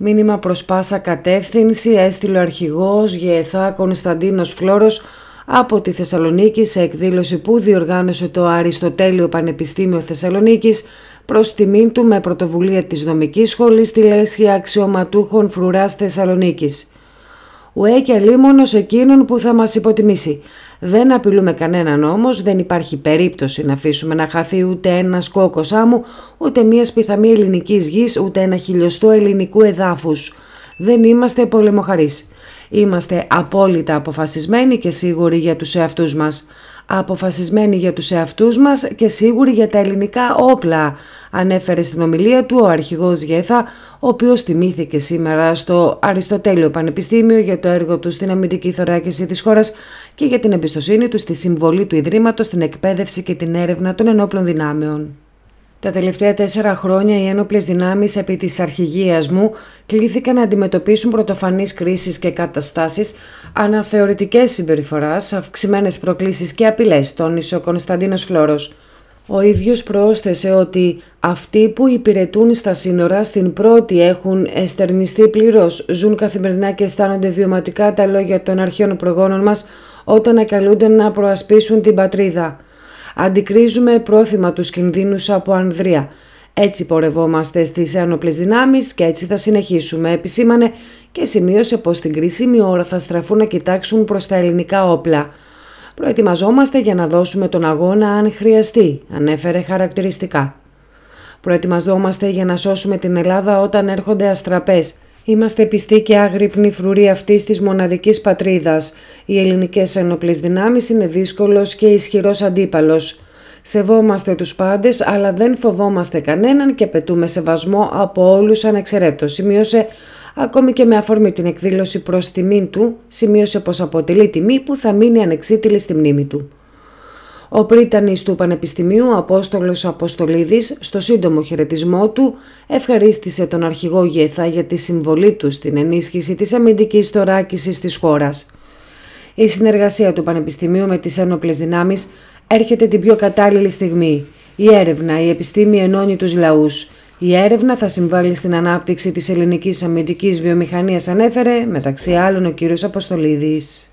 Μήνυμα προς πάσα κατεύθυνση έστειλε ο αρχηγός Γεθά Κωνσταντίνος Φλόρος από τη Θεσσαλονίκη σε εκδήλωση που διοργάνωσε το Αριστοτέλειο Πανεπιστήμιο Θεσσαλονίκης προς τιμήν του με πρωτοβουλία της Νομικής Σχολής στη Λέσχη Αξιωματούχων φρουράς Θεσσαλονίκης ουέ και λίμωνος εκείνον που θα μας υποτιμήσει. Δεν απειλούμε κανέναν όμως, δεν υπάρχει περίπτωση να αφήσουμε να χαθεί ούτε ένας κόκο άμμου, ούτε μία σπιθαμή ελληνικής γης, ούτε ένα χιλιοστό ελληνικού εδάφους. Δεν είμαστε πολεμοχαρείς. Είμαστε απόλυτα αποφασισμένοι και σίγουροι για τους εαυτούς μας. Αποφασισμένοι για τους εαυτούς μας και σίγουροι για τα ελληνικά όπλα, ανέφερε στην ομιλία του ο αρχηγός Γέθα, ο οποίος τιμήθηκε σήμερα στο Αριστοτέλειο Πανεπιστήμιο για το έργο του στην αμυντική θωράκιση της χώρας και για την εμπιστοσύνη του στη συμβολή του Ιδρύματος στην εκπαίδευση και την έρευνα των ενόπλων δυνάμεων. Τα τελευταία τέσσερα χρόνια οι ένοπλες δυνάμεις επί της αρχηγίας μου κλήθηκαν να αντιμετωπίσουν πρωτοφανείς κρίσεις και καταστάσεις, αναθεωρητικές συμπεριφοράς, αυξημένες προκλήσεις και απειλές, τόνισε ο Κωνσταντίνος Φλόρος. Ο ίδιος πρόσθεσε ότι αυτοί που υπηρετούν στα σύνορα στην πρώτη έχουν εστερνιστεί πλήρως, ζουν καθημερινά και αισθάνονται βιωματικά τα λόγια των αρχαίων προγόνων μας όταν ακαλούνται να προασπίσουν την πατρίδα αντικρίζουμε πρόθυμα τους κινδύνους από Ανδρία. Έτσι πορευόμαστε στις ένοπλες δυνάμεις και έτσι θα συνεχίσουμε, επισήμανε και σημείωσε πως στην κρίσιμη ώρα θα στραφούν να κοιτάξουν προς τα ελληνικά όπλα. Προετοιμαζόμαστε για να δώσουμε τον αγώνα αν χρειαστεί, ανέφερε χαρακτηριστικά. Προετοιμαζόμαστε για να σώσουμε την Ελλάδα όταν έρχονται αστραπές. Είμαστε πιστοί και άγρυπνοι φρουροί αυτής της μοναδικής πατρίδας. Οι ελληνικές ένοπλε δυνάμεις είναι δύσκολος και ισχυρός αντίπαλος. Σεβόμαστε τους πάντες, αλλά δεν φοβόμαστε κανέναν και πετούμε σεβασμό από όλους ανεξαιρέτως. Σημείωσε Ακόμη και με αφορμή την εκδήλωση προς τιμήν του, σημείωσε πως αποτελεί τιμή που θα μείνει ανεξίτηλη στη μνήμη του. Ο πρίτανης του Πανεπιστημίου Απόστολος Αποστολίδης στο σύντομο χαιρετισμό του ευχαρίστησε τον αρχηγό Γεθά για τη συμβολή του στην ενίσχυση της αμυντικής θωράκισης της χώρας. Η συνεργασία του Πανεπιστημίου με τις ένοπλες δυνάμεις έρχεται την πιο κατάλληλη στιγμή. Η έρευνα, η επιστήμη ενώνει τους λαούς. Η έρευνα θα συμβάλλει στην ανάπτυξη της ελληνικής αμυντικής βιομηχανίας ανέφερε μεταξύ άλλων ο κύριος Αποστολίδης.